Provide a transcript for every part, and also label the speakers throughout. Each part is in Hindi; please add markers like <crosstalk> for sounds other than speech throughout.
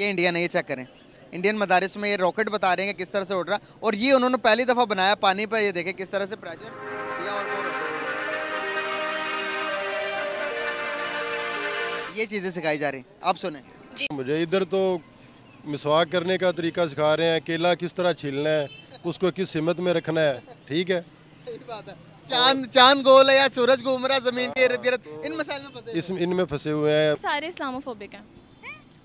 Speaker 1: ये इंडिया नहीं चेक करें इंडियन मदारस में ये रॉकेट बता रहे हैं किस तरह से उड़ रहा और ये उन्होंने पहली दफ़ा बनाया पानी पर ये देखें किस तरह से प्रेशर दिया और ये चीज़ें सिखाई जा रही आप सुने मुझे इधर तो मिसवाक करने का तरीका सिखा रहे हैं केला किस तरह छीलना है उसको किस हिम्मत में रखना है ठीक है सही बात है चांद चांद गोल है या सूरज घूम रहा जमीन के इर्द गिर्द इन मसाइल में फंसे इस इनमें फंसे हुए हैं सारे इस्लामोफोबिक हैं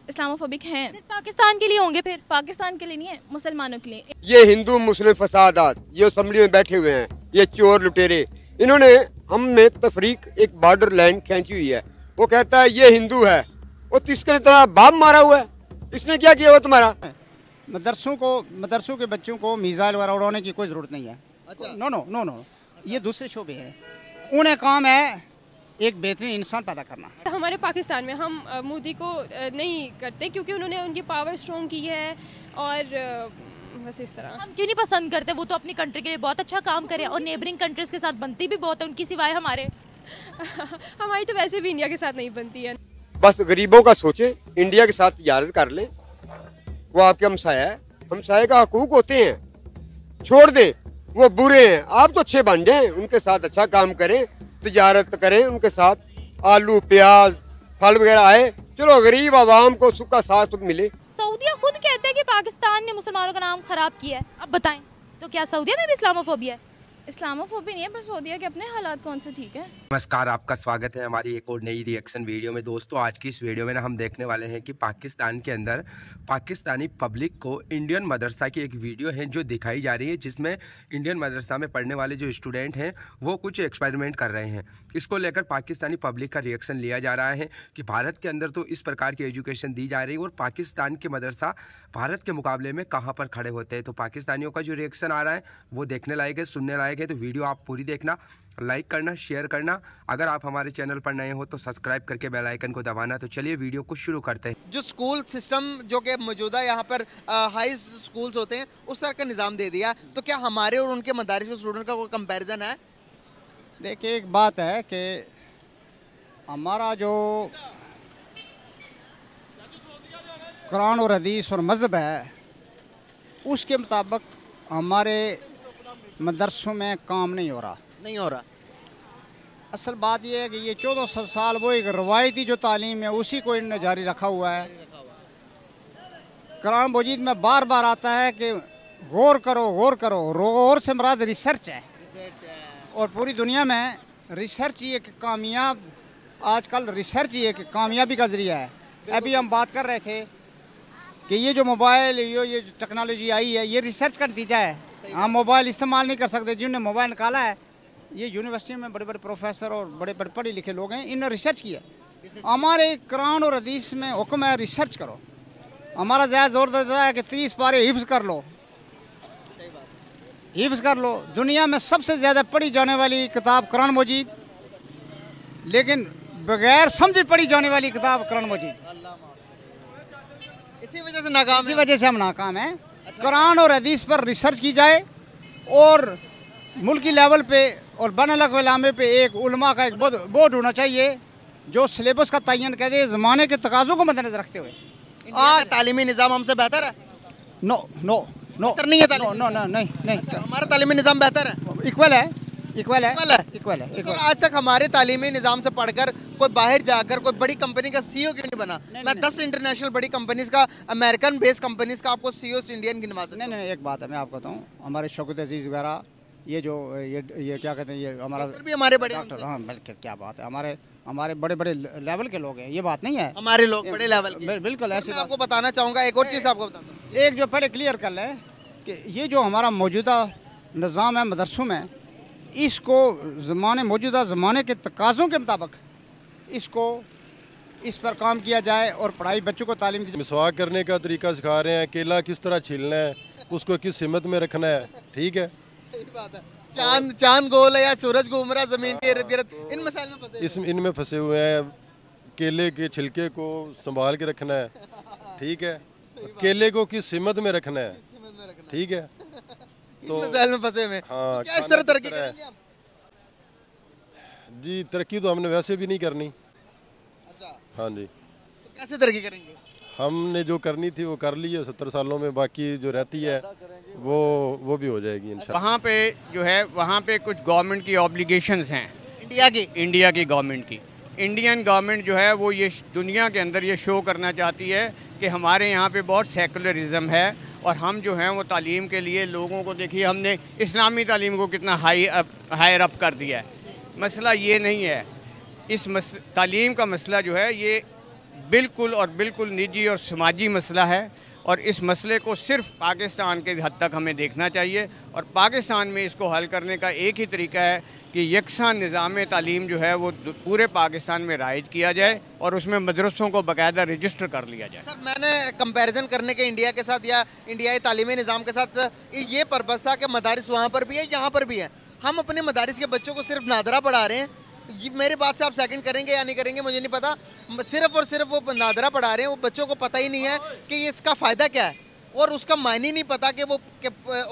Speaker 1: इस्लामोफोबिक हैं पाकिस्तान के लिए होंगे फिर पाकिस्तान के लिए नहीं है मुसलमानों के लिए
Speaker 2: ये हिंदू मुस्लिम फसादात ये असम्बली में बैठे हुए हैं ये चोर लुटेरे इन्होंने हम में तफरीक एक बॉर्डर लाइन खेची हुई है वो कहता है ये हिंदू है और तो तरह बाप मारा हुआ है
Speaker 3: इसने क्या किया वो तुम्हारा मदरसों को मदरसों के बच्चों को मिज़ाइल वगैरह उड़ाने की कोई ज़रूरत नहीं है अच्छा नो नो नो नो ये दूसरे शोबे है उन्हें काम है एक बेहतरीन इंसान पैदा करना
Speaker 1: है हमारे पाकिस्तान में हम मोदी को नहीं करते क्योंकि उन्होंने उनकी पावर स्ट्रॉन्ग की है और बस इस तरह हम क्यों नहीं पसंद करते वो तो अपनी कंट्री के लिए बहुत अच्छा काम करे और नेबरिंग कंट्रीज के साथ बनती भी बहुत है उनकी सिवाय हमारे <laughs> हमारी तो वैसे भी इंडिया के साथ नहीं बनती है
Speaker 2: बस गरीबों का सोचे इंडिया के साथ तजारत कर ले वो आपके हमसाया है हमसाये का हकूक होते हैं छोड़ दे वो बुरे हैं आप तो अच्छे बन जाए उनके साथ अच्छा काम करें तजारत करें उनके साथ आलू प्याज फल वगैरह आए चलो गरीब आवाम को सुखा साथ मिले
Speaker 1: सऊदिया खुद कहते हैं कि पाकिस्तान ने मुसलमानों का नाम खराब किया है अब बताएं तो क्या सऊदिया में भी इस्लामोफोबिया है इस्लामोफोबी नहीं है पर दिया के अपने हालात कौन से ठीक है
Speaker 2: नमस्कार आपका स्वागत है हमारी एक और नई रिएक्शन वीडियो में दोस्तों आज की इस वीडियो में ना हम देखने वाले हैं कि पाकिस्तान के अंदर पाकिस्तानी पब्लिक को इंडियन मदरसा की एक वीडियो है जो दिखाई जा रही है जिसमें इंडियन मदरसा में पढ़ने वाले जो स्टूडेंट हैं वो कुछ एक्सपेरिमेंट कर रहे हैं इसको लेकर पाकिस्तानी पब्लिक का रिएक्शन लिया जा रहा है कि भारत के अंदर तो इस प्रकार की एजुकेशन दी जा रही है और पाकिस्तान के मदरसा भारत के मुकाबले में कहाँ पर खड़े होते हैं तो पाकिस्तानियों का जो रिएक्शन आ रहा है वो देखने लायक है सुनने लायक लायक है तो वीडियो आप पूरी देखना लाइक करना शेयर करना अगर आप हमारे चैनल पर नए हो तो सब्सक्राइब करके बेल आइकन को दबाना तो चलिए वीडियो को शुरू करते हैं
Speaker 1: जो स्कूल सिस्टम जो कि मौजूदा यहाँ पर हाई स्कूल्स होते हैं उस तरह का निज़ाम दे दिया तो क्या हमारे और उनके मदारस के स्टूडेंट का कोई कंपेरिजन है देखिए एक बात है कि हमारा जो
Speaker 3: कुरान और हदीस और मज़हब है उसके मुताबिक हमारे मदरसों में काम नहीं हो रहा नहीं हो रहा असल बात यह है कि ये चौदह सौ साल वो एक रवायती जो तालीम है उसी को इन्होंने जारी रखा हुआ है कुरान मजीद में बार बार आता है कि गौर करो गौर करो गौर से मराद रिसर्च है और पूरी दुनिया में रिसर्च ही एक कामयाब आजकल रिसर्च ही एक कामयाबी का ज़रिया है अभी हम बात कर रहे थे कि ये जो मोबाइल ये जो टेक्नोलॉजी आई है ये रिसर्च का नतीजा है हाँ मोबाइल इस्तेमाल नहीं कर सकते जिन्होंने मोबाइल निकाला है ये यूनिवर्सिटी में बड़े बड़े प्रोफेसर और बड़े बड़े पढ़े लिखे लोग हैं इन्होंने रिसर्च किया हमारे कुरान और हदीस में हुक्म है रिसर्च करो हमारा ज़्यादा जोर देता है कि तीस पारे हिफ्स कर लो हिफ्स कर लो दुनिया में सबसे ज़्यादा पढ़ी जाने वाली किताब कुरान मजीद लेकिन बगैर समझे पढ़ी जाने वाली किताब कुरान मजीद इसी वजह से नाकाम इसी वजह से हम नाकाम हैं कुरान और हदीस पर रिसर्च की जाए और मुल्की लेवल पे और बन अलामे पे एक उलमा का एक बोर्ड होना चाहिए जो सिलेबस का तयन कर दे ज़माने के तकाज़ों को मद्देनजर रखते हुए आज
Speaker 1: तालीमी निज़ाम हमसे बेहतर है नो नो नो नहीं है नो नो नहीं नहीं अच्छा, हमारा तालीमी निज़ाम बेहतर है इक्वल है इक्वल है इक्वल है इक्वल तो आज तक हमारे तालीमी निज़ाम से पढ़कर कोई बाहर जाकर कोई बड़ी कंपनी का सीईओ क्यों नहीं बना नहीं, मैं नहीं, दस इंटरनेशनल बड़ी कंपनीज का अमेरिकन बेस्ड कंपनीज का आपको सीईओ इंडियन गिनवा सकता नहीं नहीं एक बात है मैं आपको बताऊँ
Speaker 3: हमारे शौकत अजीज़ वगैरह ये जो ये ये क्या कहते हैं ये हमारा भी हमारे बड़े डॉक्टर हाँ बल्कि क्या बात है हमारे हमारे बड़े बड़े लेवल के लोग हैं ये बात नहीं है हमारे लोग बड़े लेवल बिल्कुल ऐसे आपको बताना चाहूँगा एक और चीज़ आपको बता एक जो पहले क्लियर कर लें कि ये जो हमारा मौजूदा निज़ाम है मदरसों में इसको ज़माने मौजूदा ज़माने के तकाज़ों के मुताबिक
Speaker 1: इसको इस पर काम किया जाए और पढ़ाई बच्चों को तालीम की मिसवाक करने का तरीका सिखा रहे हैं केला किस तरह छीलना है उसको किस हिम्मत में रखना है ठीक है सही बात है चांद चांद गोल है या सूरज घूम रहा जमीन के इर्द गिर्द इन मसाइल में फंसे इस इनमें फंसे हुए हैं केले के छिलके को संभाल के रखना है ठीक है <laughs> केले को किस हिम्मत में रखना है ठीक है तो में फंसे हुए हाँ तो क्या इस तरह तरक्की करेंगे जी तरक्की तो हमने वैसे भी नहीं करनी अच्छा हाँ जी तो कैसे तरक्की करेंगे हमने जो करनी थी वो कर ली है सत्तर सालों में बाकी जो रहती है वो वो भी हो जाएगी अच्छा। इन वहाँ पे जो है
Speaker 4: वहाँ पे कुछ गवर्नमेंट की
Speaker 1: ऑब्लिगेशन हैं इंडिया की इंडिया की गवर्नमेंट की
Speaker 4: इंडियन गवर्नमेंट जो है वो ये दुनिया के अंदर ये शो करना चाहती है कि हमारे यहाँ पे बहुत सेकुलरिज्म है और हम जो हैं वो तालीम के लिए लोगों को देखिए हमने इस्लामी तालीम को कितना हाई अप हायर अप कर दिया है मसला ये नहीं है इस मस तालीम का मसला जो है ये बिल्कुल और बिल्कुल निजी और समाजी मसला है और इस मसले को सिर्फ पाकिस्तान के हद तक हमें देखना चाहिए और पाकिस्तान में इसको हल करने का एक ही तरीका है कि यकसा निज़ाम तलीम जो है वो पूरे पाकिस्तान में राइज किया जाए और उसमें मदरसों को बाकायदा रजिस्टर कर लिया जाए सर
Speaker 1: मैंने कंपैरिजन करने के इंडिया के साथ या इंडियाई तालीमी निज़ाम के साथ ये पर्पज़ था कि मदारस वहाँ पर भी है यहाँ पर भी है हम अपने मदारस के बच्चों को सिर्फ नादरा पढ़ा रहे हैं मेरे बात से आप सेकंड करेंगे या नहीं करेंगे मुझे नहीं पता सिर्फ और सिर्फ वो नादरा पढ़ा रहे हैं वो बच्चों को पता ही नहीं है कि इसका फ़ायदा क्या है और उसका मायने नहीं पता कि वो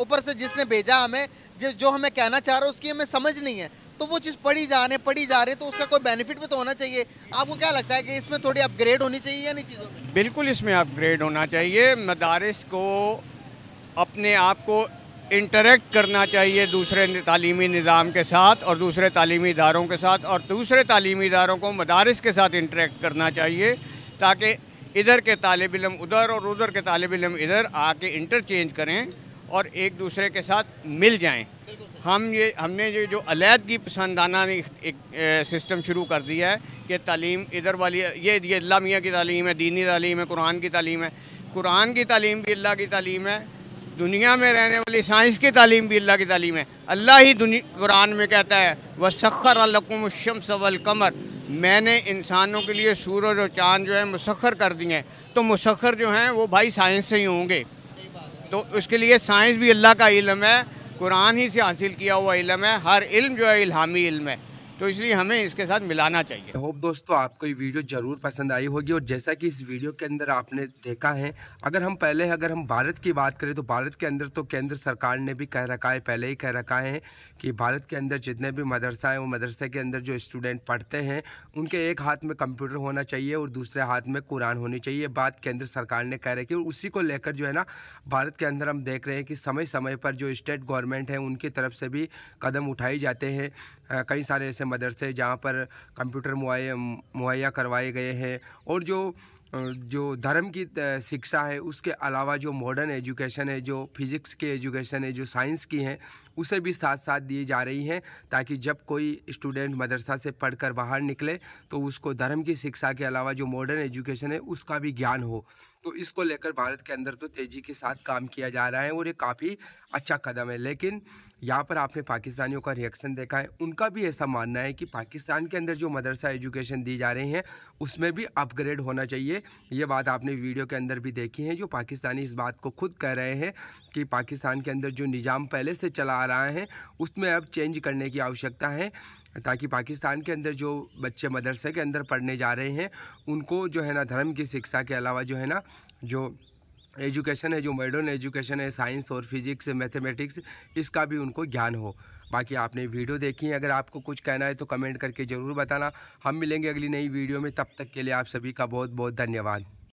Speaker 1: ऊपर से जिसने भेजा हमें जो हमें कहना चाह रहा है उसकी हमें समझ नहीं है तो वो चीज़ पढ़ी जा रहे पढ़ी जा रही है तो उसका कोई बेनिफिट भी तो होना चाहिए आपको क्या लगता है कि इसमें थोड़ी अपग्रेड होनी चाहिए या नहीं चीज़ों
Speaker 4: में बिल्कुल इसमें अपग्रेड होना चाहिए मदारस को अपने आप को इंटरेक्ट करना चाहिए दूसरे तलीमी निज़ाम के साथ और दूसरे तालीमी इदारों के साथ और दूसरे तलीमी इदारों को मदारस के साथ इंटरेक्ट करना चाहिए ताकि इधर के तालब इलम उधर और उधर के तालब इलम इधर आके इंटरचेंज करें और एक दूसरे के साथ मिल जाएं हम ये हमने ये जो अलीहदगी पसंदाना ने एक सिस्टम शुरू कर दिया है कि तालीम इधर वाली ये ये अल्लाह मियाँ की तालीम है दीनी तालीम है कुरान की तालीम है कुरान की तालीम भी अल्लाह की तालीम है दुनिया में रहने वाली साइंस की तालीम भी अल्लाह की तालीम है अल्लाह ही कुरान में कहता है वह सखर अलकुम शम्स वल कमर मैंने इंसानों के लिए सूरज और चांद जो है मुसखर कर दिए हैं तो मुसखर जो हैं वो भाई साइंस से ही होंगे तो उसके लिए साइंस भी अल्लाह का इलम है कुरान ही से हासिल किया हुआ इलम है हर इल्म जो है इल्हामी इल्म है तो इसलिए हमें इसके साथ मिलाना चाहिए
Speaker 2: होप दोस्तों आपको ये वीडियो जरूर पसंद आई होगी और जैसा कि इस वीडियो के अंदर आपने देखा है अगर हम पहले अगर हम भारत की बात करें तो भारत के अंदर तो केंद्र सरकार ने भी कह रखा है पहले ही कह रखा है कि भारत के अंदर जितने भी मदरसा हैं वो मदरसे के अंदर जो स्टूडेंट पढ़ते हैं उनके एक हाथ में कंप्यूटर होना चाहिए और दूसरे हाथ में कुरान होनी चाहिए बात केंद्र सरकार ने कह रखी और उसी को लेकर जो है ना भारत के अंदर हम देख रहे हैं कि समय समय पर जो स्टेट गवर्नमेंट है उनकी तरफ से भी कदम उठाए जाते हैं कई सारे ऐसे मदरसे जहाँ पर कंप्यूटर मुहैया करवाए गए हैं और जो जो धर्म की शिक्षा है उसके अलावा जो मॉडर्न एजुकेशन है जो फिज़िक्स के एजुकेशन है जो साइंस की है उसे भी साथ साथ दी जा रही हैं ताकि जब कोई स्टूडेंट मदरसा से पढ़कर बाहर निकले तो उसको धर्म की शिक्षा के अलावा जो मॉडर्न एजुकेशन है उसका भी ज्ञान हो तो इसको लेकर भारत के अंदर तो तेज़ी के साथ काम किया जा रहा है और ये काफ़ी अच्छा कदम है लेकिन यहाँ पर आपने पाकिस्तानियों का रिएक्शन देखा है उनका भी ऐसा मानना है कि पाकिस्तान के अंदर जो मदरसा एजुकेशन दी जा रही है उसमें भी अपग्रेड होना चाहिए ये बात आपने वीडियो के अंदर भी देखी है जो पाकिस्तानी इस बात को खुद कह रहे हैं कि पाकिस्तान के अंदर जो निज़ाम पहले से चला आ रहा है उसमें अब चेंज करने की आवश्यकता है ताकि पाकिस्तान के अंदर जो बच्चे मदरसे के अंदर पढ़ने जा रहे हैं उनको जो है ना धर्म की शिक्षा के अलावा जो है ना जो एजुकेशन है जो मॉडर्न एजुकेशन है साइंस और फिजिक्स मैथमेटिक्स इसका भी उनको ज्ञान हो बाकी आपने वीडियो देखी है अगर आपको कुछ कहना है तो कमेंट करके ज़रूर बताना हम मिलेंगे अगली नई वीडियो में तब तक के लिए आप सभी का बहुत बहुत धन्यवाद